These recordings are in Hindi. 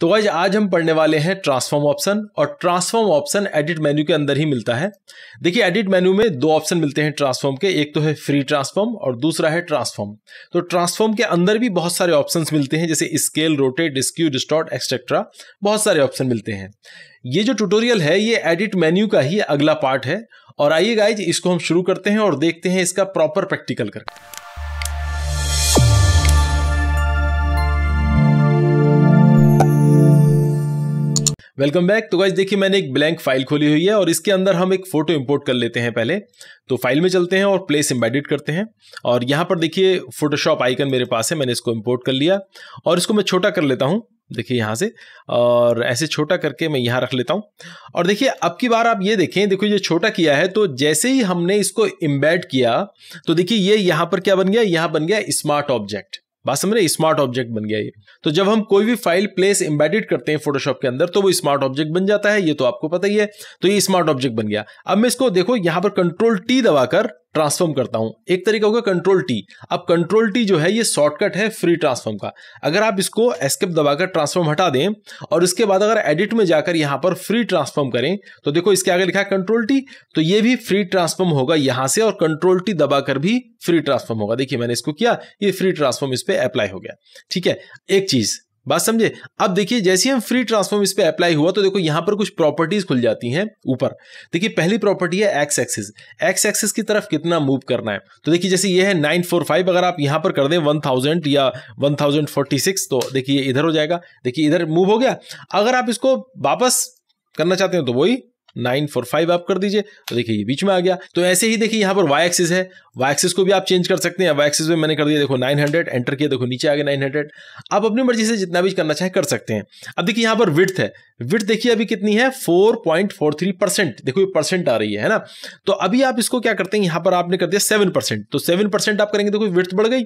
तो आज आज हम पढ़ने वाले हैं ट्रांसफॉर्म ऑप्शन और ट्रांसफॉर्म ऑप्शन एडिट मेन्यू के अंदर ही मिलता है देखिए एडिट मेन्यू में दो ऑप्शन मिलते हैं ट्रांसफॉर्म के एक तो है फ्री ट्रांसफॉर्म और दूसरा है ट्रांसफॉर्म तो ट्रांसफॉर्म के अंदर भी बहुत सारे ऑप्शन मिलते हैं जैसे scale rotate skew distort etcetera बहुत सारे ऑप्शन मिलते हैं ये जो ट्यूटोरियल है ये एडिट मेन्यू का ही अगला पार्ट है और आइए गाइज इसको हम शुरू करते हैं और देखते हैं इसका प्रॉपर प्रैक्टिकल करके वेलकम बैक तो गाइज देखिए मैंने एक ब्लैंक फाइल खोली हुई है और इसके अंदर हम एक फोटो इंपोर्ट कर लेते हैं पहले तो फाइल में चलते हैं और प्लेस एम्बेडेड करते हैं और यहाँ पर देखिए फोटोशॉप आइकन मेरे पास है मैंने इसको इम्पोर्ट कर लिया और इसको मैं छोटा कर लेता हूँ देखिए यहाँ से और ऐसे छोटा करके मैं यहाँ रख लेता हूँ और देखिए अब की बार आप ये देखें देखो ये छोटा किया है तो जैसे ही हमने इसको इम्बेड किया तो देखिए ये यहाँ पर क्या बन गया यहाँ बन गया स्मार्ट ऑब्जेक्ट बात समझ रहे स्मार्ट ऑब्जेक्ट बन गया ये तो जब हम कोई भी फाइल प्लेस एम्बेडेड करते हैं फोटोशॉप के अंदर तो वो स्मार्ट ऑब्जेक्ट बन जाता है ये तो आपको पता ही है तो ये स्मार्ट ऑब्जेक्ट बन गया अब मैं इसको देखो यहां पर कंट्रोल टी दबाकर ट्रांसफॉर्म करता हूं एक तरीका होगा कंट्रोल टी अब कंट्रोल टी जो है ये शॉर्टकट है फ्री ट्रांसफॉर्म का अगर आप इसको एस्केप दबाकर ट्रांसफॉर्म हटा दें और उसके बाद अगर एडिट में जाकर यहां पर फ्री ट्रांसफॉर्म करें तो देखो इसके आगे लिखा है कंट्रोल टी तो ये भी फ्री ट्रांसफॉर्म होगा यहां से और कंट्रोल टी दबाकर भी फ्री ट्रांसफॉर्म होगा देखिए मैंने इसको किया ये फ्री ट्रांसफॉर्म इस पर अप्लाई हो गया ठीक है एक चीज़ बात समझे अब देखिए जैसे हम फ्री ट्रांसफॉर्म इस पर अप्लाई हुआ तो देखो यहां पर कुछ प्रॉपर्टीज खुल जाती हैं ऊपर देखिए पहली प्रॉपर्टी है एक्स एक्सिस एक्स एक्सिस की तरफ कितना मूव करना है तो देखिए जैसे ये है नाइन फोर फाइव अगर आप यहां पर कर दें वन थाउजेंड या वन थाउजेंड फोर्टी सिक्स तो देखिए इधर हो जाएगा देखिए इधर मूव हो गया अगर आप इसको वापस करना चाहते हैं तो वही नाइन फोर फाइव आप कर दीजिए तो देखिए ये बीच में आ गया तो ऐसे ही देखिए यहां पर वाई एक्सिस है वाई को भी आप चेंज कर सकते हैं वाई में मैंने कर दिया देखो 900 एंटर किया देखो नीचे आ गया 900 आप अपनी मर्जी से जितना भी करना चाहे कर सकते हैं अब देखिए यहाँ पर विथ है विथ देखिए अभी कितनी है 4.43 परसेंट देखो ये परसेंट आ रही है ना तो अभी आप इसको क्या करते हैं यहाँ पर आपने कर दिया सेवन परसेंट तो सेवन परसेंट आप करेंगे देखो विथ बढ़ गई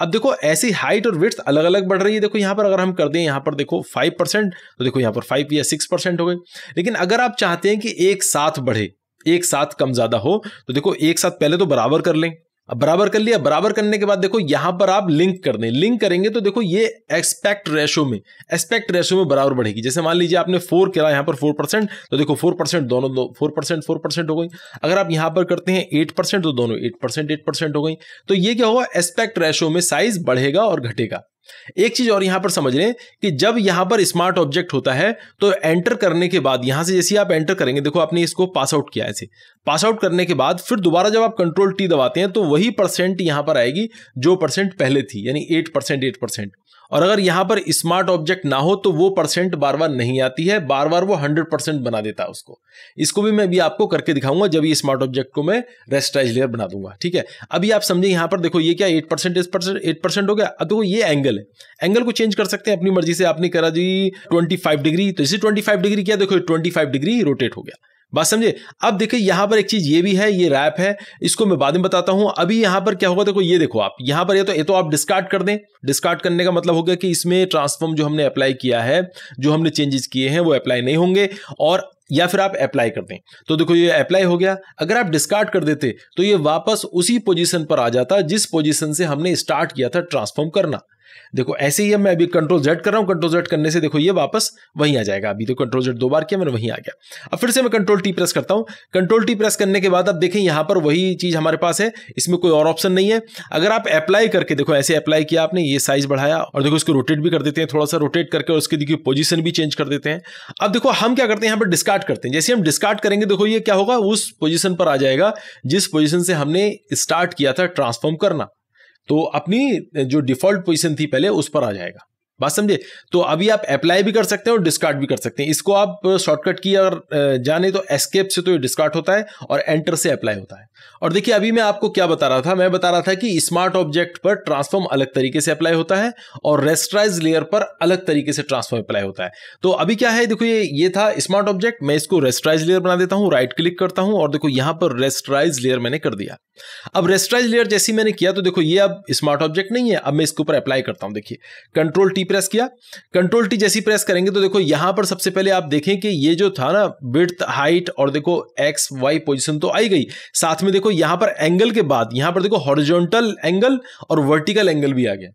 अब देखो ऐसी हाइट और विथ अलग अलग बढ़ रही है देखो यहाँ पर अगर हम कर दें यहाँ पर देखो फाइव परसेंट तो देखो यहाँ पर फाइव या सिक्स परसेंट हो गई लेकिन अगर आप चाहते हैं कि एक साथ बढ़े एक साथ कम ज्यादा हो तो देखो एक साथ पहले तो बराबर कर लें अब बराबर कर लिया बराबर करने के बाद देखो यहां पर आप लिंक कर दें लिंक करेंगे तो देखो ये एक्सपेक्ट रेशो में एक्सपेक्ट रेशो में बराबर बढ़ेगी जैसे मान लीजिए आपने फोर करा यहां पर फोर परसेंट तो देखो फोर परसेंट दोनों दो फोर परसेंट फोर परसेंट हो गई अगर आप यहां पर करते हैं एट परसेंट तो दोनों एट परसेंट एट परसेंट हो गई तो ये क्या होगा एक्सपेक्ट रेशो में साइज बढ़ेगा और घटेगा एक चीज और यहां पर समझ लें कि जब यहां पर स्मार्ट ऑब्जेक्ट होता है तो एंटर करने के बाद यहां से जैसे आप एंटर करेंगे देखो आपने इसको पास आउट किया ऐसे पास आउट करने के बाद फिर दोबारा जब आप कंट्रोल टी दबाते हैं तो वही परसेंट यहां पर आएगी जो परसेंट पहले थी यानी एट परसेंट एट परसेंट और अगर यहां पर स्मार्ट ऑब्जेक्ट ना हो तो वो परसेंट बार बार नहीं आती है बार बार वो हंड्रेड परसेंट बना देता है उसको इसको भी मैं अभी आपको करके दिखाऊंगा जब ये स्मार्ट ऑब्जेक्ट को मैं रेस्टाइज लेयर बना दूंगा ठीक है अभी आप समझे यहां पर देखो ये क्या eight percent eight percent eight percent हो गया अब देखो ये एंगल है एंगल को चेंज कर सकते हैं अपनी मर्जी से आपने करा जी ट्वेंटी फाइव डिग्री तो इसे ट्वेंटी फाइव डिग्री किया देखो ट्वेंटी फाइव डिग्री रोटेट हो गया बात समझे अब देखिए यहां पर एक चीज़ ये भी है ये रैप है इसको मैं बाद में बताता हूं अभी यहां पर क्या होगा देखो ये देखो आप यहां पर ये तो ये तो आप डिस्कार्ड कर दें डिस्कार्ड करने का मतलब हो गया कि इसमें ट्रांसफॉर्म जो हमने अप्लाई किया है जो हमने चेंजेस किए हैं वो अप्लाई नहीं होंगे और या फिर आप अप्लाई कर दें तो देखो ये अप्लाई हो गया अगर आप डिस्कार्ड कर देते तो ये वापस उसी पोजीशन पर आ जाता जिस पोजीशन से हमने स्टार्ट किया था ट्रांसफॉर्म करना देखो ऐसे ही अब मैं अभी कंट्रोल जेड कर रहा हूँ कंट्रोल जेड करने से देखो ये वापस वहीं आ जाएगा अभी तो कंट्रोल जेड दो बार किया मैंने वहीं आ गया अब फिर से मैं कंट्रोल टी प्रेस करता हूँ कंट्रोल टी प्रेस करने के बाद अब देखें यहाँ पर वही चीज़ हमारे पास है इसमें कोई और ऑप्शन नहीं है अगर आप अप्लाई करके देखो ऐसे अप्लाई किया आपने ये साइज बढ़ाया और देखो इसको रोटेट भी कर देते हैं थोड़ा सा रोटेट करके और उसकी देखिए पोजिशन भी चेंज कर देते हैं अब देखो हम क्या करते हैं यहाँ पर डिस्कार्ड करते हैं जैसे हम डिस्कार्ड करेंगे देखो ये क्या होगा उस पोजिशन पर आ जाएगा जिस पोजिशन से हमने स्टार्ट किया था ट्रांसफॉर्म करना तो अपनी जो डिफॉल्ट पोजीशन थी पहले उस पर आ जाएगा बात समझे तो अभी आप अप्लाई भी कर सकते हैं और डिस्कार्ड भी कर सकते हैं इसको आप शॉर्टकट की अगर जाने तो एस्केप से तो ये डिस्कार्ड होता है और एंटर से अप्लाई होता है और देखिए अभी मैं आपको क्या बता रहा था मैं बता रहा था कि स्मार्ट ऑब्जेक्ट पर ट्रांसफॉर्म अलग तरीके से अप्लाई होता है और रेस्टराइज लेयर पर अलग तरीके से ट्रांसफॉर्म अप्लाई होता है तो अभी क्या है देखो ये ये था स्मार्ट ऑब्जेक्ट मैं इसको रेस्टराइज लेयर बना देता हूँ राइट क्लिक करता हूँ और देखो यहाँ पर रेस्टराइज लेयर मैंने कर दिया अब रेस्टराइज लेयर जैसी मैंने किया तो देखो ये अब स्मार्ट ऑब्जेक्ट नहीं है अब मैं इसके ऊपर अप्लाई करता हूँ देखिए कंट्रोल टी प्रेस किया कंट्रोल टी जैसी प्रेस करेंगे तो देखो यहां पर सबसे पहले आप देखें कि ये जो था ना विथ हाइट और देखो एक्स वाई पोजिशन तो आई गई साथ में देखो यहां पर एंगल के बाद यहां पर देखो हॉरिजोंटल एंगल और वर्टिकल एंगल भी आ गया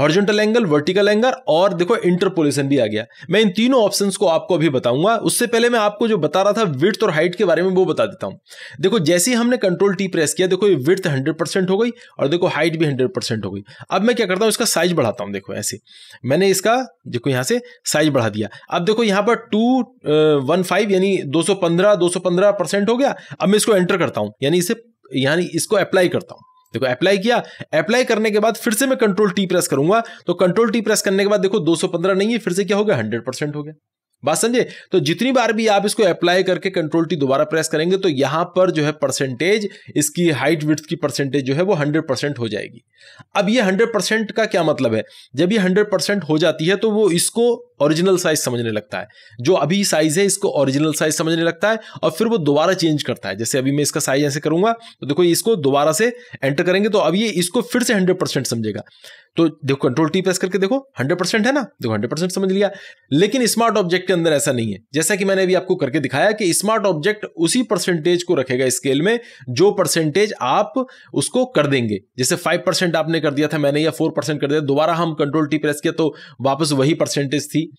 हॉर्जेंटल एंगल वर्टिकल एंगल और देखो इंटरपोलेशन भी आ गया मैं इन तीनों ऑप्शन को आपको अभी बताऊंगा उससे पहले मैं आपको जो बता रहा था विर्थ और हाइट के बारे में वो बता देता हूं देखो जैसे ही हमने कंट्रोल टी प्रेस किया देखो ये विर्थ हंड्रेड हो गई और देखो हाइट भी हंड्रेड हो गई अब मैं क्या करता हूं इसका साइज बढ़ाता हूं देखो ऐसे मैंने इसका देखो यहां से साइज बढ़ा दिया अब देखो यहां पर टू वन फाइव यानी दो सौ पंद्रह दो सौ पंद्रह परसेंट हो गया अब मैं इसको एंटर करता हूं यानी इसे यानी इसको अप्लाई करता हूं देखो अप्लाई किया अप्लाई करने के बाद फिर से मैं कंट्रोल टी प्रेस करूंगा तो कंट्रोल टी प्रेस करने के बाद देखो 215 नहीं है फिर से क्या हो गया हंड्रेड परसेंट हो गया बात समझे तो जितनी बार भी आप इसको अप्लाई करके कंट्रोल टी दोबारा प्रेस करेंगे तो यहां पर जो है परसेंटेज इसकी हाइट विथ की परसेंटेज जो है वो हंड्रेड परसेंट हो जाएगी अब ये हंड्रेड परसेंट का क्या मतलब है जब ये हंड्रेड परसेंट हो जाती है तो वो इसको ओरिजिनल साइज समझने लगता है जो अभी साइज है इसको ओरिजिनल साइज समझने लगता है और फिर वो दोबारा चेंज करता है जैसे अभी मैं इसका साइज ऐसे करूंगा तो देखो इसको दोबारा से एंटर करेंगे तो अब ये इसको फिर से हंड्रेड समझेगा तो देखो कंट्रोल टी प्रेस करके देखो हंड्रेड है ना देखो हंड्रेड समझ लिया लेकिन स्मार्ट ऑब्जेक्ट के अंदर ऐसा नहीं है जैसा कि मैंने अभी आपको करके दिखाया कि स्मार्ट ऑब्जेक्ट उसी परसेंटेज को रखेगा स्केल में जो परसेंटेज आप उसको कर देंगे जैसे फाइव परसेंट आपने कर दिया था मैंने या फोर परसेंट कर दिया दोबारा हम कंट्रोल टी प्रेस किया तो वापस वही परसेंटेज थी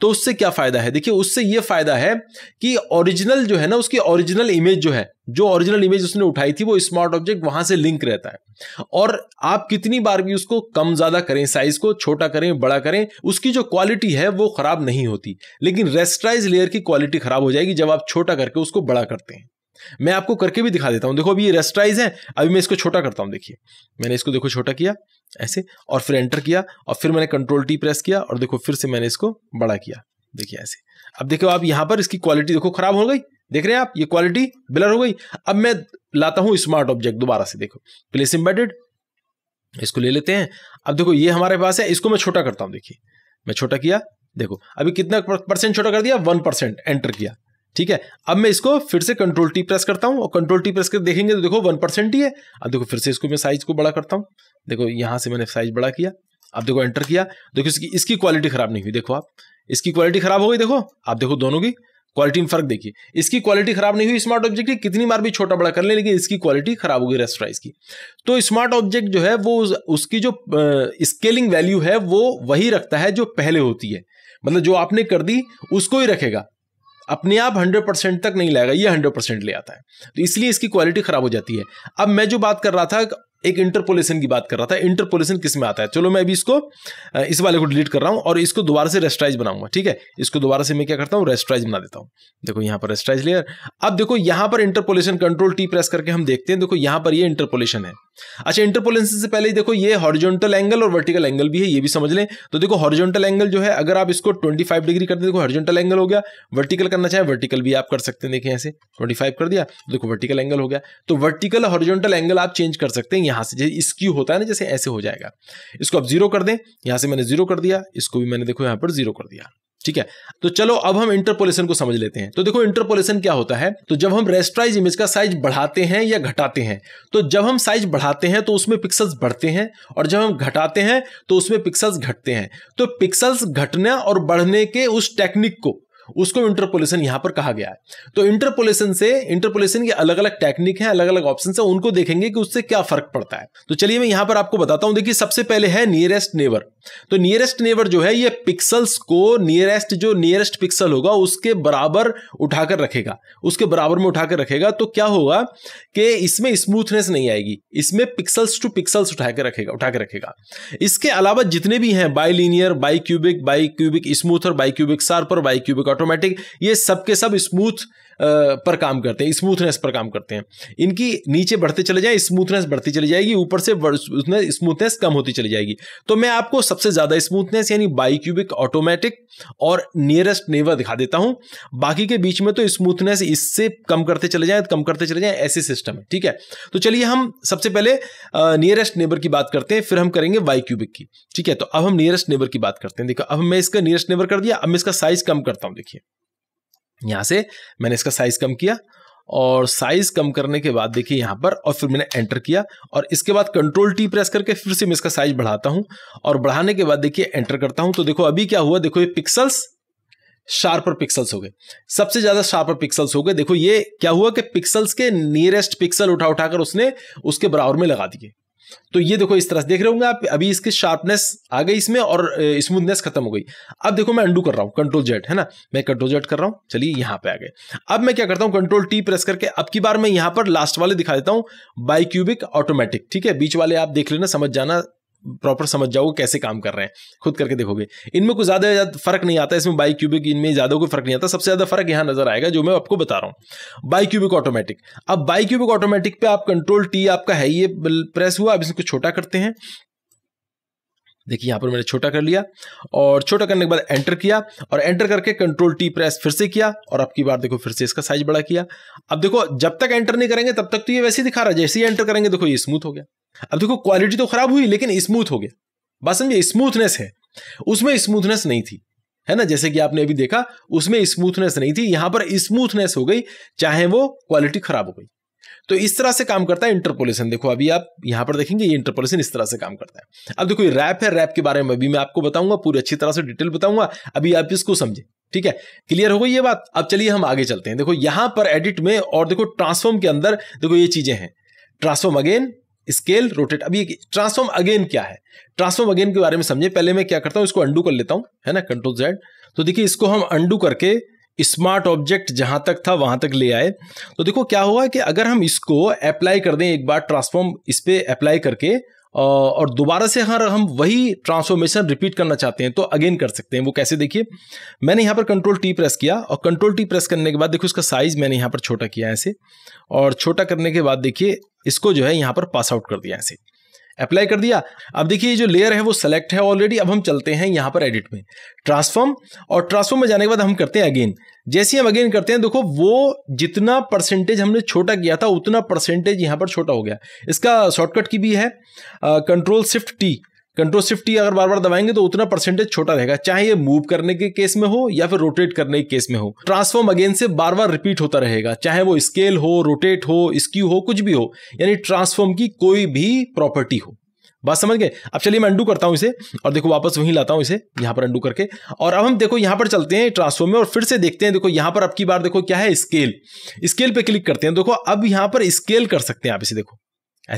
तो उससे क्या फ़ायदा है देखिए उससे ये फ़ायदा है कि ओरिजिनल जो है ना उसकी ओरिजिनल इमेज जो है जो ओरिजिनल इमेज उसने उठाई थी वो स्मार्ट ऑब्जेक्ट वहां से लिंक रहता है और आप कितनी बार भी उसको कम ज़्यादा करें साइज़ को छोटा करें बड़ा करें उसकी जो क्वालिटी है वो ख़राब नहीं होती लेकिन रेस्ट्राइज लेयर की क्वालिटी ख़राब हो जाएगी जब आप छोटा करके उसको बड़ा करते हैं मैं आपको करके भी दिखा देता हूँ देखो अभी ये रेस्टराइज है अभी मैं इसको छोटा करता हूँ देखिए मैंने इसको देखो छोटा किया ऐसे और फिर एंटर किया और फिर मैंने कंट्रोल टी प्रेस किया और देखो फिर से मैंने इसको बड़ा किया देखिए ऐसे अब देखो आप यहाँ पर इसकी क्वालिटी देखो खराब हो गई देख रहे हैं आप ये क्वालिटी ब्लर हो गई अब मैं लाता हूँ स्मार्ट ऑब्जेक्ट दोबारा से देखो प्लेस इम्बेडेड इसको ले लेते हैं अब देखो ये हमारे पास है इसको मैं छोटा करता हूँ देखिए मैं छोटा किया देखो अभी कितना परसेंट छोटा कर दिया वन परसेंट एंटर किया ठीक है अब मैं इसको फिर से कंट्रोल टी प्रेस करता हूँ और कंट्रोल टी प्रेस कर देखेंगे तो देखो वन परसेंट ही है अब देखो फिर से इसको मैं साइज को बड़ा करता हूं देखो यहां से मैंने साइज बड़ा किया अब देखो एंटर किया देखो इसकी इसकी क्वालिटी खराब नहीं हुई देखो आप इसकी क्वालिटी खराब हो गई देखो आप देखो दोनों की क्वालिटी में फर्क देखिए इसकी क्वालिटी खराब नहीं हुई स्मार्ट ऑब्जेक्ट की कितनी बार भी छोटा बड़ा कर ले, लेकिन इसकी क्वालिटी खराब होगी रेस्टोराइज की तो स्मार्ट ऑब्जेक्ट जो है वो उसकी जो स्केलिंग वैल्यू है वो वही रखता है जो पहले होती है मतलब जो आपने कर दी उसको ही रखेगा अपने आप हंड्रेड परसेंट तक नहीं लाएगा ये हंड्रेड परसेंट ले आता है तो इसलिए इसकी क्वालिटी खराब हो जाती है अब मैं जो बात कर रहा था एक इंटरपोलेशन की बात कर रहा था इंटरपोलेशन किस में आता है चलो मैं अभी इसको इस वाले को डिलीट कर रहा हूं और इसको दोबारा से रेस्ट्राइज बनाऊंगा ठीक है इसको दोबारा से मैं क्या करता हूँ रेस्ट्राइज बना देता हूं देखो यहां पर रेस्ट्राइज लेयर अब देखो यहां पर इंटरपोलेशन कंट्रोल टी प्रेस करके हम देखते हैं देखो यहां पर ये इंटरपोलेशन है अच्छा इंटरपोलेंसी से पहले देखो ये हॉरिजॉन्टल एंगल और वर्टिकल एंगल भी है ये भी समझ लें तो देखो हॉरिजॉन्टल एंगल जो है अगर आप इसको 25 डिग्री करते देखो हॉरिजॉन्टल एंगल हो गया वर्टिकल करना चाहे वर्टिकल भी आप कर सकते हैं देखिए ऐसे 25 कर दिया तो देखो वर्टिकल एंगल हो गया तो वर्टिकल हॉरिजॉन्टल एंगल आप चेंज कर सकते हैं यहां से जैसे इसकी होता है ना जैसे ऐसे हो जाएगा इसको आप जीरो कर दें यहां से मैंने जीरो कर दिया इसको भी मैंने देखो यहां पर जीरो कर दिया ठीक है तो चलो अब हम इंटरपोलेशन को समझ लेते हैं तो देखो इंटरपोलेशन क्या होता है तो जब हम रेस्ट्राइज इमेज का साइज बढ़ाते हैं या घटाते हैं तो जब हम साइज बढ़ाते हैं तो उसमें पिक्सल्स बढ़ते हैं और जब हम घटाते हैं तो उसमें पिक्सल्स घटते हैं तो पिक्सल्स घटने और बढ़ने के उस टेक्निक को उसको इंटरपोलेशन यहां पर कहा गया है तो इंटरपोलेशन से इंटरपोलेशन के अलग अलग टेक्निक है अलग अलग ऑप्शन है उनको देखेंगे कि उससे क्या फर्क पड़ता है तो चलिए मैं यहां पर आपको बताता हूं देखिए सबसे पहले है नियरेस्ट नेबर तो नियरेस्ट नेबर जो है ये पिक्सल्स को नियरेस्ट जो नियरेस्ट पिक्सल होगा उसके बराबर उठाकर रखेगा उसके बराबर में उठाकर रखेगा तो क्या होगा कि इसमें स्मूथनेस नहीं आएगी इसमें पिक्सल्स टू पिक्सल्स उठाकर रखेगा उठाकर रखेगा इसके अलावा जितने भी हैं bilinear bicubic bicubic smooth और बाई क्यूबिक शार्प और बाई क्यूबिक ऑटोमेटिक ये सब के सब स्मूथ पर काम करते हैं स्मूथनेस पर काम करते हैं इनकी नीचे बढ़ते चले जाए स्मूथनेस बढ़ती चली जाएगी ऊपर से स्मूथनेस कम होती चली जाएगी तो मैं आपको सबसे ज़्यादा स्मूथनेस यानी क्यूबिक ऑटोमेटिक और नियरेस्ट नेवर दिखा देता हूं बाकी के बीच में तो स्मूथनेस इससे कम करते चले जाए कम करते चले जाए ऐसे सिस्टम है ठीक है तो चलिए हम सबसे पहले नियरेस्ट नेबर की बात करते हैं फिर हम करेंगे वाई क्यूबिक की ठीक है तो अब हम नियरेस्ट नेबर की बात करते हैं देखो अब मैं इसका नियरेस्ट नेबर कर दिया अब मैं इसका साइज कम करता हूं देखिए यहाँ से मैंने इसका साइज कम किया और साइज कम करने के बाद देखिए यहाँ पर और फिर मैंने एंटर किया और इसके बाद कंट्रोल टी प्रेस करके फिर से मैं इसका साइज बढ़ाता हूँ और बढ़ाने के बाद देखिए एंटर करता हूँ तो देखो अभी क्या हुआ देखो ये पिक्सल्स शार्पर पिक्सल्स हो गए सबसे ज्यादा शार्पर पिक्सल्स हो गए देखो ये क्या हुआ कि पिक्सल्स के नियरेस्ट पिक्सल उठा उठाकर उसने उसके बराबर में लगा दिए तो ये देखो इस तरह से देख रहे होंगे आप अभी इसकी शार्पनेस आ गई इसमें और स्मूथनेस खत्म हो गई अब देखो मैं अंडू कर रहा हूँ कंट्रोल जेट है ना मैं कंट्रोल जेट कर रहा हूँ चलिए यहाँ पे आ गए अब मैं क्या करता हूँ कंट्रोल टी प्रेस करके अब की बार मैं यहाँ पर लास्ट वाले दिखा देता हूँ बाइक्यूबिक ऑटोमेटिक ठीक है बीच वाले आप देख लेना समझ जाना प्रॉपर समझ जाओगे कैसे काम कर रहे हैं खुद करके देखोगे इनमें कुछ ज़्यादा फर्क नहीं आता इसमें बाई क्यूबिक इनमें ज़्यादा कोई फर्क नहीं आता सबसे ज़्यादा फर्क यहां नजर आएगा जो मैं आपको बता रहा हूं बाई क्यूबिक ऑटोमेटिक अब बाई क्यूबिक ऑटोमेटिक पे आप कंट्रोल टी आपका है ये प्रेस हुआ अब इसको छोटा करते हैं देखिए यहां पर मैंने छोटा कर लिया और छोटा करने के बाद एंटर किया और एंटर करके कंट्रोल टी प्रेस फिर से किया और आपकी बार देखो फिर से इसका साइज बड़ा किया अब देखो जब तक एंटर नहीं करेंगे तब तक तो ये वैसे ही दिखा रहा है जैसे ही एंटर करेंगे देखो ये स्मूथ हो गया अब देखो क्वालिटी तो खराब हुई लेकिन स्मूथ हो गया बात समझिए स्मूथनेस है उसमें स्मूथनेस नहीं थी है ना जैसे कि आपने अभी देखा उसमें स्मूथनेस नहीं थी यहां पर स्मूथनेस हो गई चाहे वो क्वालिटी खराब हो गई तो इस तरह से काम करता है इंटरपोलेशन देखो अभी आप यहां पर देखेंगे ये इंटरपोलेशन इस तरह से काम करता है अब देखो ये रैप है रैप के बारे में अभी मैं आपको बताऊंगा पूरी अच्छी तरह से डिटेल बताऊंगा अभी आप इसको समझे ठीक है क्लियर हो गई ये बात अब चलिए हम आगे चलते हैं देखो यहां पर एडिट में और देखो ट्रांसफॉर्म के अंदर देखो ये चीजें हैं ट्रांसफॉर्म अगेन स्केल रोटेट अभी ट्रांसफॉर्म अगेन क्या है ट्रांसफॉर्म अगेन के बारे में समझे पहले मैं क्या करता हूं इसको अंडू कर लेता हूं है ना कंट्रोल जेड तो देखिए इसको हम अंडू करके स्मार्ट ऑब्जेक्ट जहां तक था वहां तक ले आए तो देखो क्या हुआ कि अगर हम इसको अप्लाई कर दें एक बार ट्रांसफॉर्म इस पर अप्लाई करके और दोबारा से हर हम वही ट्रांसफॉर्मेशन रिपीट करना चाहते हैं तो अगेन कर सकते हैं वो कैसे देखिए मैंने यहाँ पर कंट्रोल टी प्रेस किया और कंट्रोल टी प्रेस करने के बाद देखो इसका साइज मैंने यहाँ पर छोटा किया ऐसे और छोटा करने के बाद देखिए इसको जो है यहाँ पर पास आउट कर दिया ऐसे अप्लाई कर दिया अब देखिए ये जो लेयर है वो सेलेक्ट है ऑलरेडी अब हम चलते हैं यहाँ पर एडिट में ट्रांसफॉर्म और ट्रांसफॉर्म में जाने के बाद हम करते हैं अगेन जैसे हम अगेन करते हैं देखो वो जितना परसेंटेज हमने छोटा किया था उतना परसेंटेज यहाँ पर छोटा हो गया इसका शॉर्टकट की भी है control shift T control shift अगर बार बार दबाएंगे तो उतना परसेंटेज छोटा रहेगा चाहे ये मूव करने के केस में हो या फिर रोटेट करने के केस में हो ट्रांसफॉर्म अगेन से बार बार रिपीट होता रहेगा चाहे वो स्केल हो रोटेट हो स्क्यू हो कुछ भी हो यानी ट्रांसफॉर्म की कोई भी प्रॉपर्टी हो बात समझ गए अब चलिए मैं अंडू करता हूं इसे और देखो वापस वहीं लाता हूं इसे यहां पर अंडू करके और अब हम देखो यहां पर चलते हैं ट्रांसफॉर्म में और फिर से देखते हैं देखो यहां पर अब की बार देखो क्या है स्केल स्केल पे क्लिक करते हैं देखो अब यहां पर स्केल कर सकते हैं आप इसे देखो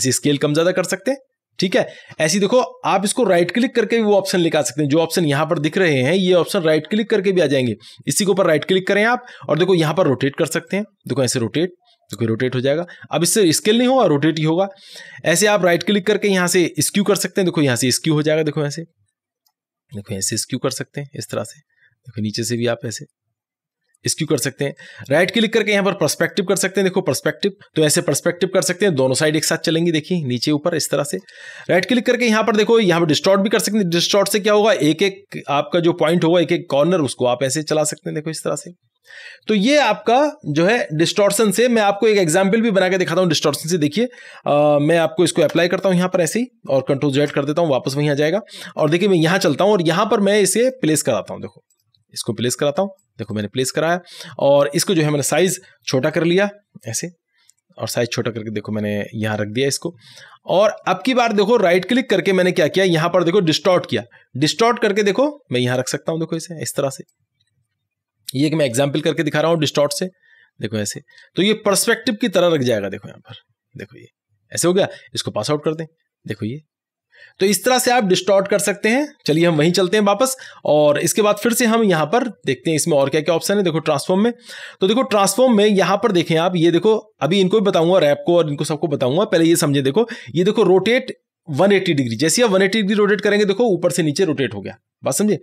ऐसे स्केल कम ज़्यादा कर सकते हैं ठीक है ऐसी देखो आप इसको राइट क्लिक करके भी वो ऑप्शन लिखा सकते हैं जो ऑप्शन यहां पर दिख रहे हैं ये ऑप्शन राइट क्लिक करके भी आ जाएंगे इसी के ऊपर राइट क्लिक करें आप और देखो यहां पर रोटेट कर सकते हैं देखो ऐसे रोटेट देखो रोटेट हो जाएगा अब इससे स्केल नहीं होगा रोटेट ही होगा ऐसे आप राइट क्लिक करके यहां से स्क्यू कर सकते हैं देखो यहां से स्क्यू हो जाएगा देखो ऐसे देखो ऐसे स्क्यू कर सकते हैं इस तरह से देखो नीचे से भी आप ऐसे इसक्यू कर सकते हैं राइट क्लिक करके यहाँ पर परस्पेक्टिव कर सकते हैं देखो परस्पेक्टिव तो ऐसे परस्पेक्टिव कर सकते हैं दोनों साइड एक साथ चलेंगी देखिए नीचे ऊपर इस तरह से राइट क्लिक करके यहाँ पर देखो यहाँ पर डिस्टॉर्ट भी कर सकते हैं डिस्टॉर्ट से क्या होगा एक एक आपका जो पॉइंट होगा एक एक कॉर्नर उसको आप ऐसे चला सकते हैं देखो इस तरह से तो ये आपका जो है डिस्टॉर्सन से मैं आपको एक एग्जाम्पल भी बना के दिखाता हूँ डिस्टॉर्सन से देखिए मैं आपको इसको अप्लाई करता हूँ यहाँ पर ऐसे ही और कंट्रोल जेड कर देता हूँ वापस वहीं आ जाएगा और देखिए मैं यहाँ चलता हूँ और यहाँ पर मैं इसे प्लेस कराता हूँ देखो इसको प्लेस कराता हूँ देखो मैंने प्लेस कराया और इसको जो है मैंने साइज़ छोटा कर लिया ऐसे और साइज छोटा करके देखो मैंने यहाँ रख दिया इसको और अब की बार देखो राइट क्लिक करके मैंने क्या किया यहाँ पर देखो डिस्टॉर्ट किया डिस्टॉर्ट करके देखो मैं यहाँ रख सकता हूँ देखो इसे इस तरह से ये कि मैं एग्जाम्पल करके दिखा रहा हूँ डिस्टॉर्ट से देखो ऐसे तो ये परस्पेक्टिव की तरह रख जाएगा देखो यहाँ पर देखो ये ऐसे हो गया इसको पास आउट कर दें देखो ये तो इस तरह से आप डिस्टॉर्ट कर सकते हैं चलिए हम वहीं चलते हैं वापस और इसके बाद फिर से हम यहां पर देखते हैं इसमें और क्या क्या ऑप्शन है देखो ट्रांसफॉर्म में तो देखो ट्रांसफॉर्म में यहां पर देखें आप ये देखो अभी इनको भी बताऊंगा रैप को और इनको सबको बताऊंगा पहले ये समझे देखो ये देखो रोटेट 180 डिग्री जैसे आप 180 डिग्री रोटेट करेंगे देखो ऊपर से नीचे रोटेट हो गया बात समझे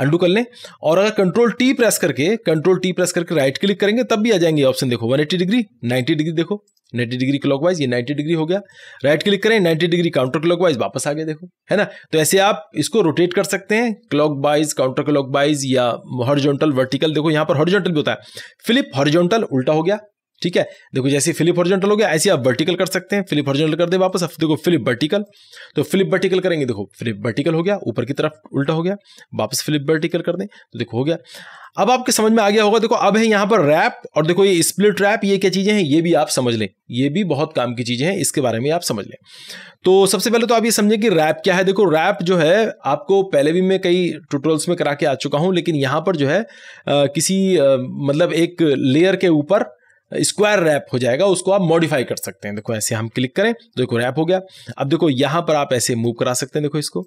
अंडू कर लें और अगर कंट्रोल टी प्रेस करके कंट्रोल टी प्रेस करके राइट क्लिक करेंगे तब भी आ जाएंगे ऑप्शन देखो 180 डिग्री 90 डिग्री देखो 90 डिग्री क्लॉकवाइज ये 90 डिग्री हो गया राइट क्लिक करें 90 डिग्री काउंटर क्लॉकवाइज वापस आ गया देखो है ना तो ऐसे आप इसको रोटेट कर सकते हैं clockwise counterclockwise या हॉरिजॉन्टल वर्टिकल देखो यहाँ पर हॉरिजॉन्टल भी होता है फ्लिप हॉरिजॉन्टल उल्टा हो गया ठीक है देखो जैसे फिलिप हॉर्जेंटल हो गया ऐसे आप वर्टिकल कर सकते हैं फिलिप हॉर्जेंटल कर दे वापस अब देखो फिलिप वर्टिकल तो फिलिप वर्टिकल करेंगे देखो फिलिप वर्टिकल हो गया ऊपर की तरफ उल्टा हो गया वापस फिलिप वर्टिकल कर दें तो देखो हो गया अब आपके समझ में आ गया होगा देखो अब है यहाँ पर रैप और देखो ये स्प्लिट रैप ये क्या चीज़ें हैं ये भी आप समझ लें ये भी बहुत काम की चीज़ें हैं इसके बारे में आप समझ लें तो सबसे पहले तो आप ये समझें कि रैप क्या है देखो रैप जो है आपको पहले भी मैं कई ट्यूटोरियल्स में करा के आ चुका हूँ लेकिन यहाँ पर जो है किसी मतलब एक लेयर के ऊपर स्क्वायर रैप हो जाएगा उसको आप मॉडिफाई कर सकते हैं देखो ऐसे हम क्लिक करें तो देखो रैप हो गया अब देखो यहां पर आप ऐसे मूव करा सकते हैं देखो इसको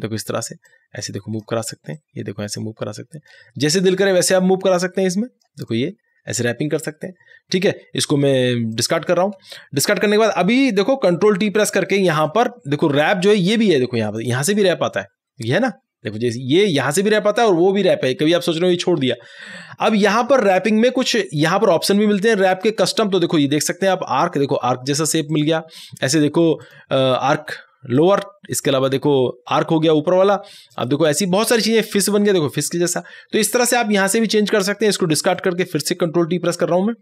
देखो इस तरह से ऐसे देखो मूव करा सकते हैं ये देखो ऐसे मूव करा सकते हैं जैसे दिल करें वैसे आप मूव करा सकते हैं इसमें देखो ये ऐसे रैपिंग कर सकते हैं ठीक है इसको मैं डिस्कार्ड कर रहा हूं डिस्कार्ड करने के बाद अभी देखो कंट्रोल टी प्रेस करके यहां पर देखो रैप जो है ये भी है देखो यहां पर यहां से भी रैप आता है ये है ना देखो जैसे ये यहाँ से भी रैप आता है और वो भी रैप है कभी आप सोच रहे हो ये छोड़ दिया अब यहाँ पर रैपिंग में कुछ यहाँ पर ऑप्शन भी मिलते हैं रैप के कस्टम तो देखो ये देख सकते हैं आप आर्क देखो आर्क जैसा सेप मिल गया ऐसे देखो आर्क लोअर इसके अलावा देखो आर्क हो गया ऊपर वाला अब देखो ऐसी बहुत सारी चीज़ें फिस बन गया देखो फिस के जैसा तो इस तरह से आप यहाँ से भी चेंज कर सकते हैं इसको डिस्कार्ड करके फिर से कंट्रोल टी प्रेस कर रहा हूँ मैं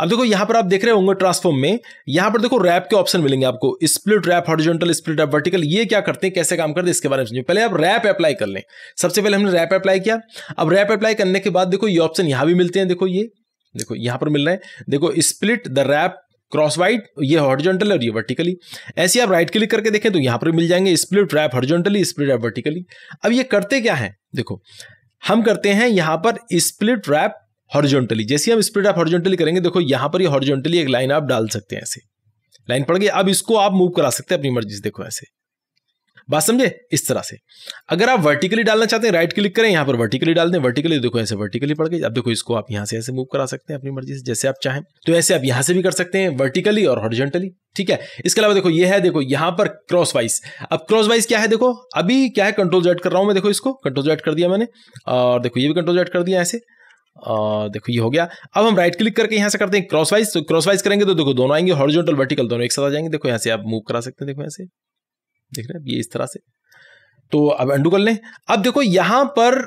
अब देखो यहां पर आप देख रहे होंगे ट्रांसफॉर्म में यहां पर देखो रैप के ऑप्शन मिलेंगे आपको split wrap horizontal split wrap vertical ये क्या करते हैं कैसे काम करते हैं इसके बारे में पहले आप रैप अप्लाई कर लें सबसे पहले हमने रैप अप्लाई किया अब रैप अप्लाई करने के बाद देखो ये ऑप्शन यहां भी मिलते हैं देखो ये देखो यहां पर मिल रहे हैं देखो split the wrap crosswise ये हॉरिजॉन्टल और ये वर्टिकली ऐसे आप राइट क्लिक करके देखें तो यहां पर मिल जाएंगे split wrap horizontally split wrap vertically अब ये करते क्या है देखो हम करते हैं यहां पर स्प्लिट रैप हॉरिजॉन्टली जैसे हम स्प्रेड आप हॉरिजॉन्टली करेंगे देखो यहां पर ही हॉरिजॉन्टली एक लाइन आप डाल सकते हैं ऐसे लाइन पड़ गई अब इसको आप मूव करा सकते हैं अपनी मर्जी से देखो ऐसे बात समझे इस तरह से अगर आप वर्टिकली डालना चाहते हैं राइट क्लिक करें यहां पर वर्टिकली डाल दें वर्टिकली देखो ऐसे वर्टिकली पड़ गई अब देखो इसको आप यहां से ऐसे मूव करा सकते हैं अपनी मर्जी से जैसे आप चाहें तो ऐसे आप यहां से भी कर सकते हैं वर्टिकली और हॉर्जेंटली ठीक है इसके अलावा देखो ये है देखो यहां पर क्रॉस वाइज अब क्रॉस वाइज क्या है देखो अभी क्या है कंट्रोल जेट कर रहा हूं मैं देखो इसको कंट्रोल जेट कर दिया मैंने और देखो ये भी कंट्रोल जेट कर दिया ऐसे देखो ये हो गया अब हम राइट क्लिक करके यहाँ से करते हैं क्रॉस वाइज तो क्रॉस वाइज करेंगे तो देखो दोनों आएंगे हॉरिजॉन्टल वर्टिकल दोनों एक साथ आ जाएंगे देखो यहाँ से आप मूव करा सकते हैं देखो यहाँ से देख रहे हैं ये इस तरह से तो अब अंडू कर लें अब देखो यहाँ पर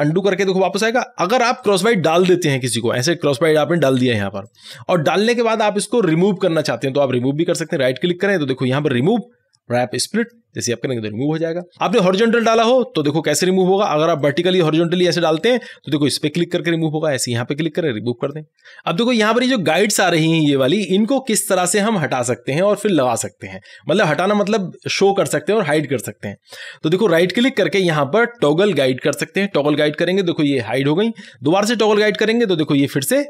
अंडू करके देखो वापस आएगा अगर आप क्रॉस डाल देते हैं किसी को ऐसे क्रॉस आपने डाल दिया यहाँ पर और डालने के बाद आप इसको रिमूव करना चाहते हैं तो आप रिमूव भी कर सकते हैं राइट क्लिक करें तो देखो यहाँ पर रिमूव रैप स्प्लिट जैसे आप करेंगे तो रिमूव हो जाएगा आपने हॉरिजॉन्टल डाला हो तो देखो कैसे रिमूव होगा अगर आप वर्टिकली हॉरिजॉन्टली ऐसे डालते हैं तो देखो इस पर क्लिक करके रिमूव होगा ऐसे यहाँ पे क्लिक करें रिमूव कर दें अब देखो यहाँ पर ये जो गाइड्स आ रही हैं ये वाली इनको किस तरह से हम हटा सकते हैं और फिर लगा सकते हैं मतलब हटाना मतलब शो कर सकते हैं और हाइड कर सकते हैं तो देखो राइट क्लिक करके यहाँ पर टॉगल गाइड कर सकते हैं टॉगल गाइड करेंगे देखो ये हाइड हो गई दोबारा से टॉगल गाइड करेंगे तो देखो ये फिर से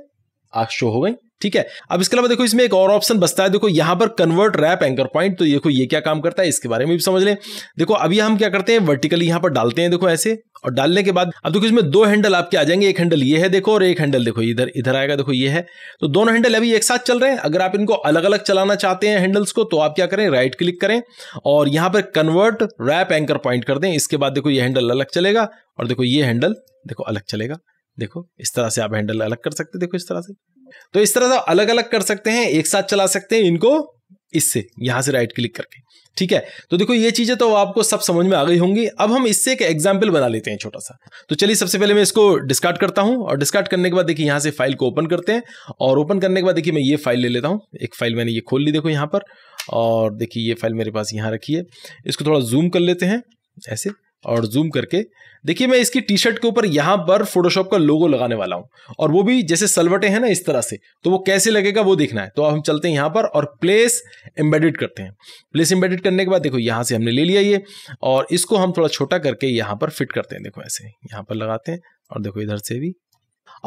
शो हो गई ठीक है अब इसके अलावा देखो इसमें एक और ऑप्शन बचता है देखो यहां पर कन्वर्ट रैप एंकर पॉइंट तो देखो ये क्या काम करता है इसके बारे में भी समझ लें देखो अभी हम क्या करते हैं वर्टिकली यहां पर डालते हैं देखो ऐसे और डालने के बाद अब देखो इसमें दो हैंडल आपके आ जाएंगे एक हैंडल ये है देखो और एक हैंडल देखो इधर इधर आएगा देखो ये है तो दोनों हैंडल अभी एक साथ चल रहे हैं अगर आप इनको अलग अलग चलाना चाहते हैं हैंडल्स को तो आप क्या करें राइट क्लिक करें और यहां पर कन्वर्ट रैप एंकर पॉइंट कर दें इसके बाद देखो ये हैंडल अलग चलेगा और देखो ये हैंडल देखो अलग चलेगा देखो इस तरह से आप हैंडल अलग कर सकते देखो इस तरह से तो इस तरह से अलग अलग कर सकते हैं एक साथ चला सकते हैं इनको इससे यहां से राइट क्लिक करके ठीक है तो देखो ये चीजें तो आपको सब समझ में आ गई होंगी अब हम इससे एक एग्जाम्पल बना लेते हैं छोटा सा तो चलिए सबसे पहले मैं इसको डिस्कार्ड करता हूं और डिस्कार्ड करने के बाद देखिए यहां से फाइल को ओपन करते हैं और ओपन करने के बाद देखिए मैं ये फाइल ले लेता हूं एक फाइल मैंने ये खोल ली देखो यहां पर और देखिए ये फाइल मेरे पास यहाँ रखी है इसको थोड़ा जूम कर लेते हैं ऐसे और जूम करके देखिए मैं इसकी टी शर्ट के ऊपर यहाँ पर फोटोशॉप का लोगो लगाने वाला हूँ और वो भी जैसे सलवटे हैं ना इस तरह से तो वो कैसे लगेगा वो देखना है तो अब हम चलते हैं यहाँ पर और प्लेस एम्बेडिड करते हैं प्लेस एम्बेडिड करने के बाद देखो यहाँ से हमने ले लिया ये और इसको हम थोड़ा छोटा करके यहाँ पर फिट करते हैं देखो ऐसे यहाँ पर लगाते हैं और देखो इधर से भी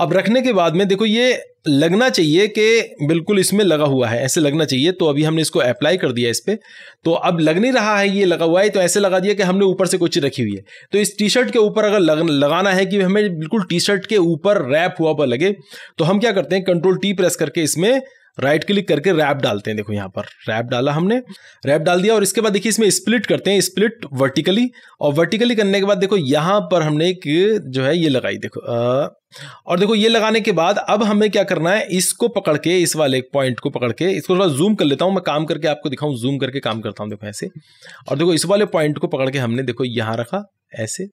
अब रखने के बाद में देखो ये लगना चाहिए कि बिल्कुल इसमें लगा हुआ है ऐसे लगना चाहिए तो अभी हमने इसको अप्लाई कर दिया इस पर तो अब लग नहीं रहा है ये लगा हुआ है तो ऐसे लगा दिया कि हमने ऊपर से कुछ रखी हुई है तो इस टी शर्ट के ऊपर अगर लग, लगाना है कि हमें बिल्कुल टी शर्ट के ऊपर रैप हुआ पर लगे तो हम क्या करते हैं कंट्रोल टी प्रेस करके इसमें राइट क्लिक करके रैप डालते हैं देखो यहाँ पर रैप डाला हमने रैप डाल दिया और इसके बाद देखिए इसमें स्प्लिट करते हैं स्प्लिट वर्टिकली और वर्टिकली करने के बाद देखो यहाँ पर हमने एक जो है ये लगाई देखो आ, और देखो ये लगाने के बाद अब हमें क्या करना है इसको पकड़ के इस वाले पॉइंट को पकड़ के इसको थोड़ा जूम कर लेता हूँ मैं काम करके आपको दिखाऊँ जूम करके काम करता हूँ देखो ऐसे और देखो इस वाले पॉइंट को पकड़ के हमने देखो यहाँ रखा ऐसे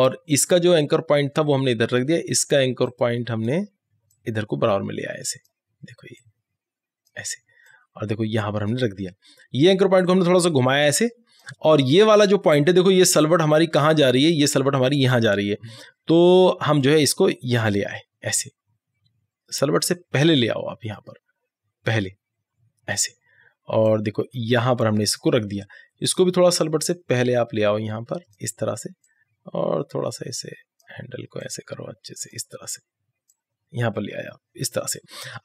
और इसका जो एंकर पॉइंट था वो हमने इधर रख दिया इसका एंकर पॉइंट हमने इधर को बराबर में ले आया ऐसे देखो ये ऐसे और देखो यहाँ पर हमने रख दिया ये एंकर पॉइंट को हमने थोड़ा सा घुमाया ऐसे और ये वाला जो पॉइंट है देखो ये सलवट हमारी कहाँ जा रही है ये सलवट हमारी यहाँ जा रही है तो हम जो है इसको यहाँ ले आए ऐसे सलवट से पहले ले आओ आप यहाँ पर पहले ऐसे और देखो यहाँ पर हमने इसको रख दिया इसको भी थोड़ा सलबट से पहले आप ले आओ यहाँ पर इस तरह से और थोड़ा सा इसे हैंडल को ऐसे करो अच्छे से इस तरह से यहाँ पर ले आया इस तरह से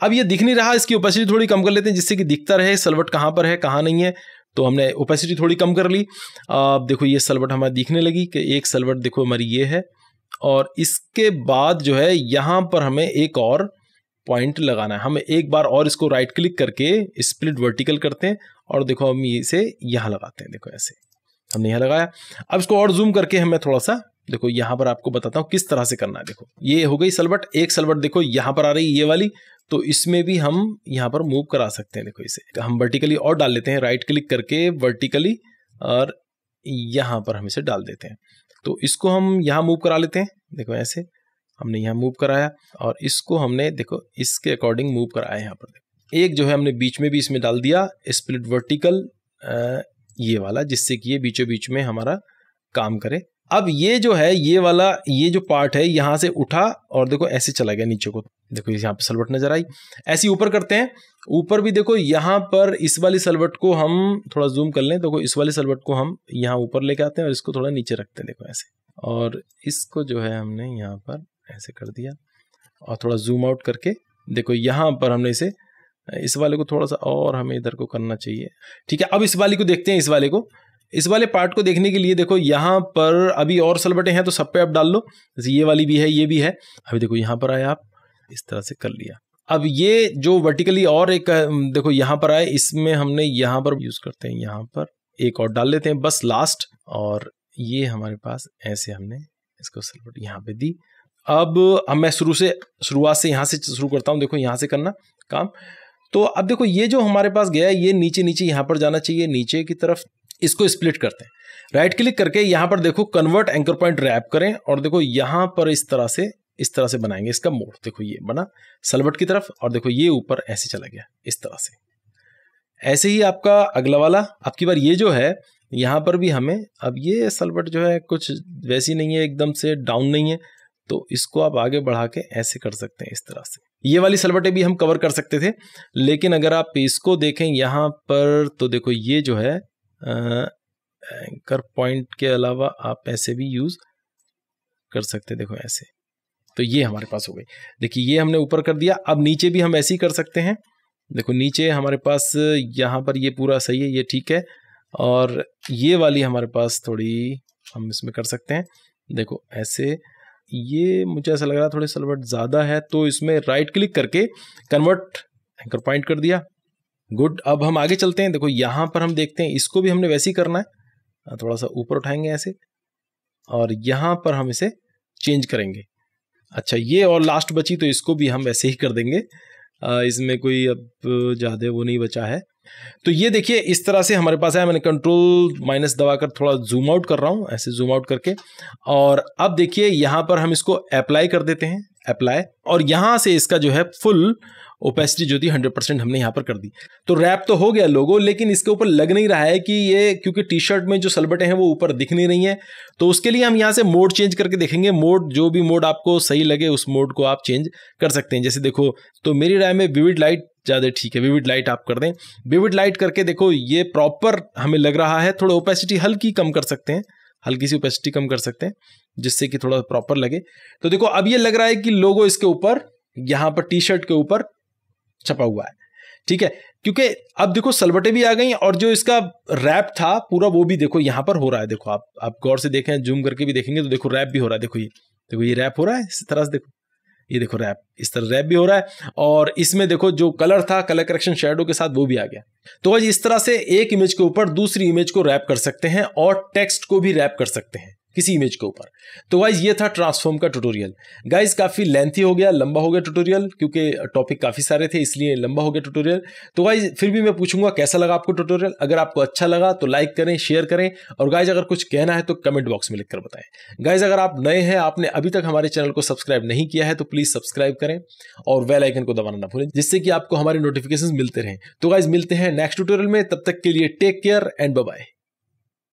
अब ये दिख नहीं रहा इसकी ओपेसिटी थोड़ी कम कर लेते हैं जिससे कि दिखता रहे सलवट कहाँ पर है कहाँ नहीं है तो हमने ओपेसिटी थोड़ी कम कर ली अब देखो ये सलवट हमारे दिखने लगी कि एक सलवट देखो हमारी ये है और इसके बाद जो है यहाँ पर हमें एक और पॉइंट लगाना है हम एक बार और इसको राइट क्लिक करके स्प्लिट वर्टिकल करते हैं और देखो हम इसे यहाँ लगाते हैं देखो ऐसे हमने यहाँ लगाया अब इसको और जूम करके हमें थोड़ा सा देखो यहां पर आपको बताता हूं किस तरह से करना है देखो ये हो गई सलवट एक सलवट देखो यहां पर आ रही ये वाली तो इसमें भी हम यहां पर मूव करा सकते हैं देखो इसे तो हम वर्टिकली और डाल लेते हैं राइट क्लिक करके वर्टिकली और यहां पर हम इसे डाल देते हैं तो इसको हम यहां मूव करा लेते हैं देखो ऐसे हमने यहां मूव कराया और इसको हमने देखो इसके अकॉर्डिंग मूव कराया यहाँ पर एक जो है हमने बीच में भी इसमें डाल दिया स्प्लिट वर्टिकल ये वाला जिससे कि ये बीचों बीच में हमारा काम करे अब ये जो है ये वाला ये जो पार्ट है यहां से उठा और देखो ऐसे चला गया नीचे को देखो यहाँ पे सलवट नजर आई ऐसी ऊपर करते हैं ऊपर भी देखो यहां पर इस वाली सलवट को हम थोड़ा जूम कर लें देखो इस वाली सलवट को हम यहाँ ऊपर लेके आते हैं और इसको थोड़ा नीचे रखते हैं देखो ऐसे और इसको जो है हमने यहाँ पर ऐसे कर दिया और थोड़ा जूम आउट करके देखो यहाँ पर हमने इसे इस वाले को थोड़ा सा और हमें इधर को करना चाहिए ठीक है अब इस वाले को देखते हैं इस वाले को इस वाले पार्ट को देखने के लिए देखो यहाँ पर अभी और सलबटे हैं तो सब पे आप डाल लो जैसे ये वाली भी है ये भी है अभी देखो यहाँ पर आए आप इस तरह से कर लिया अब ये जो वर्टिकली और एक देखो यहाँ पर आए इसमें हमने यहाँ पर यूज़ करते हैं यहाँ पर एक और डाल लेते हैं बस लास्ट और ये हमारे पास ऐसे हमने इसको सलबट यहाँ पे दी अब अब मैं शुरू से शुरुआत से यहाँ से शुरू करता हूँ देखो यहाँ से करना काम तो अब देखो ये जो हमारे पास गया है ये नीचे नीचे यहाँ पर जाना चाहिए नीचे की तरफ इसको स्प्लिट करते हैं राइट क्लिक करके यहाँ पर देखो कन्वर्ट एंकर पॉइंट रैप करें और देखो यहाँ पर इस तरह से इस तरह से बनाएंगे इसका मोड देखो ये बना सलवट की तरफ और देखो ये ऊपर ऐसे चला गया इस तरह से ऐसे ही आपका अगला वाला आपकी बार ये जो है यहां पर भी हमें अब ये सलवट जो है कुछ वैसी नहीं है एकदम से डाउन नहीं है तो इसको आप आगे बढ़ा के ऐसे कर सकते हैं इस तरह से ये वाली सलवटें भी हम कवर कर सकते थे लेकिन अगर आप इसको देखें यहाँ पर तो देखो ये जो है एंकर पॉइंट के अलावा आप ऐसे भी यूज़ कर सकते देखो ऐसे तो ये हमारे पास हो गई देखिए ये हमने ऊपर कर दिया अब नीचे भी हम ऐसे ही कर सकते हैं देखो नीचे हमारे पास यहाँ पर ये पूरा सही है ये ठीक है और ये वाली हमारे पास थोड़ी हम इसमें कर सकते हैं देखो ऐसे ये मुझे ऐसा लग रहा है थोड़ी सलवट ज़्यादा है तो इसमें राइट क्लिक करके कन्वर्ट एंकर पॉइंट कर दिया गुड अब हम आगे चलते हैं देखो यहाँ पर हम देखते हैं इसको भी हमने वैसे ही करना है हाँ, थोड़ा सा ऊपर उठाएंगे ऐसे और यहाँ पर हम इसे चेंज करेंगे अच्छा ये और लास्ट बची तो इसको भी हम वैसे ही कर देंगे इसमें कोई अब ज़्यादा वो नहीं बचा है तो ये देखिए इस तरह से हमारे पास है मैंने कंट्रोल माइनस दबाकर थोड़ा जूम आउट कर रहा हूँ ऐसे जूम आउट करके और अब देखिए यहाँ पर हम इसको अप्लाई कर देते हैं अप्लाई और यहाँ से इसका जो है फुल ओपेसिटी जो थी हंड्रेड परसेंट हमने यहाँ पर कर दी तो रैप तो हो गया लोगों लेकिन इसके ऊपर लग नहीं रहा है कि ये क्योंकि टी शर्ट में जो सलबटें हैं वो ऊपर दिख नहीं रही हैं तो उसके लिए हम यहाँ से मोड चेंज करके देखेंगे मोड जो भी मोड आपको सही लगे उस मोड को आप चेंज कर सकते हैं जैसे देखो तो मेरी राय में विविड लाइट ज़्यादा ठीक है विविड लाइट आप कर दें विविड लाइट करके देखो ये प्रॉपर हमें लग रहा है थोड़ा ओपेसिटी हल्की कम कर सकते हैं हल्की सी ओपेसिटी कम कर सकते हैं जिससे कि थोड़ा प्रॉपर लगे तो देखो अब ये लग रहा है कि लोगो इसके ऊपर यहाँ पर टी शर्ट के ऊपर छपा हुआ है ठीक है क्योंकि अब देखो सलवटें भी आ गई और जो इसका रैप था पूरा वो भी देखो यहां पर हो रहा है देखो आप आप गौर से देखें जूम करके भी देखेंगे तो देखो रैप भी हो रहा है देखो ये देखो ये रैप हो रहा है इस तरह से देखो ये देखो रैप इस तरह रैप भी हो रहा है और इसमें देखो जो कलर था कलर करेक्शन शेडो के साथ वो भी आ गया तो आज इस तरह से एक इमेज के ऊपर दूसरी इमेज को रैप कर सकते हैं और टेक्स्ट को भी रैप कर सकते हैं किसी इमेज के ऊपर तो गाइज ये था ट्रांसफॉर्म का ट्यूटोरियल गाइज काफ़ी लेंथी हो गया लंबा हो गया ट्यूटोरियल क्योंकि टॉपिक काफ़ी सारे थे इसलिए लंबा हो गया ट्यूटोरियल तो गाइज फिर भी मैं पूछूंगा कैसा लगा आपको ट्यूटोरियल अगर आपको अच्छा लगा तो लाइक करें शेयर करें और गाइज अगर कुछ कहना है तो कमेंट बॉक्स में लिखकर बताएं गाइज अगर आप नए हैं आपने अभी तक हमारे चैनल को सब्सक्राइब नहीं किया है तो प्लीज़ सब्सक्राइब करें और वेलाइकन को दबाना ना भूलें जिससे कि आपको हमारे नोटिफिकेशन मिलते रहें तो गाइज मिलते हैं नेक्स्ट ट्यूटोरियल में तब तक के लिए टेक केयर एंड बाय